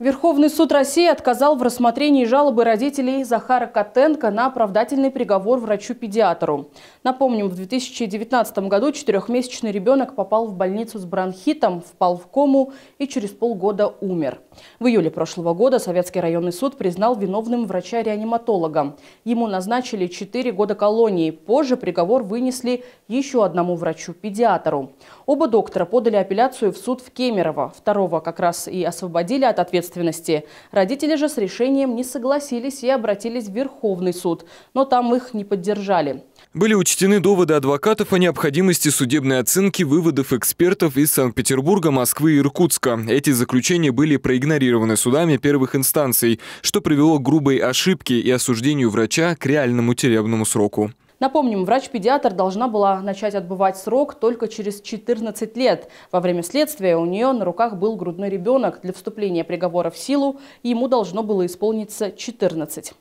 Верховный суд России отказал в рассмотрении жалобы родителей Захара Котенко на оправдательный приговор врачу-педиатру. Напомним, в 2019 году четырехмесячный ребенок попал в больницу с бронхитом, впал в кому и через полгода умер. В июле прошлого года Советский районный суд признал виновным врача-реаниматолога. Ему назначили 4 года колонии. Позже приговор вынесли еще одному врачу-педиатру. Оба доктора подали апелляцию в суд в Кемерово. Второго как раз и освободили от ответственности ответственности. Родители же с решением не согласились и обратились в Верховный суд, но там их не поддержали. Были учтены доводы адвокатов о необходимости судебной оценки выводов экспертов из Санкт-Петербурга, Москвы и Иркутска. Эти заключения были проигнорированы судами первых инстанций, что привело к грубой ошибке и осуждению врача к реальному тюремному сроку. Напомним, врач-педиатр должна была начать отбывать срок только через 14 лет. Во время следствия у нее на руках был грудной ребенок. Для вступления приговора в силу ему должно было исполниться 14.